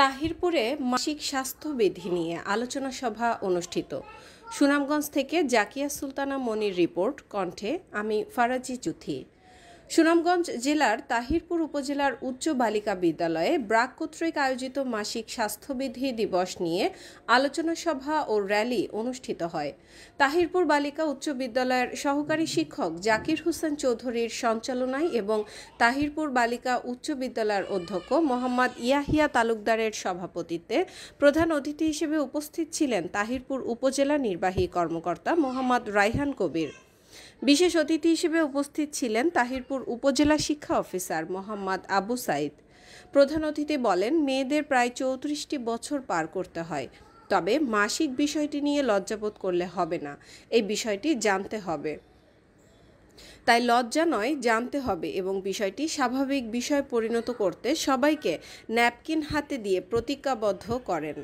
তাহিরপুরে মাসিক স্বাস্থ্যবিধি নিয়ে আলোচনা সভা অনুষ্ঠিত সুনামগঞ্জ থেকে জাকিয়া সুলতানা মনির রিপোর্ট কণ্ঠে আমি ফারাজি চুথি সুনামগঞ্জ জেলার তাহিরপুর উপজেলার উচ্চ বালিকা বিদ্যালয়ে ব্রাক কর্তৃক আয়োজিত মাসিক স্বাস্থ্যবিধি দিবস নিয়ে আলোচনা সভা ও র্যালি অনুষ্ঠিত হয় তাহিরপুর বালিকা উচ্চ বিদ্যালয়ের সহকারী শিক্ষক জাকির হোসেন চৌধুরীর সঞ্চালনায় এবং তাহিরপুর বালিকা উচ্চ বিদ্যালয়ের অধ্যক্ষ মোহাম্মদ ইয়াহিয়া তালুকদারের সভাপতিত্বে প্রধান অতিথি হিসেবে উপস্থিত ছিলেন তাহিরপুর উপজেলা নির্বাহী কর্মকর্তা মোহাম্মদ রাইহান কবির বিশেষ অতিথি হিসেবে উপস্থিত ছিলেন তাহিরপুর উপজেলা শিক্ষা অফিসার মোহাম্মদ আবু সাইদ প্রধান অতিথি বলেন মেয়েদের প্রায় চৌত্রিশটি বছর পার করতে হয় তবে মাসিক বিষয়টি নিয়ে লজ্জাবোধ করলে হবে না এই বিষয়টি জানতে হবে তাই লজ্জা নয় জানতে হবে এবং বিষয়টি স্বাভাবিক বিষয় পরিণত করতে সবাইকে ন্যাপকিন হাতে দিয়ে প্রতিজ্ঞাবদ্ধ করেন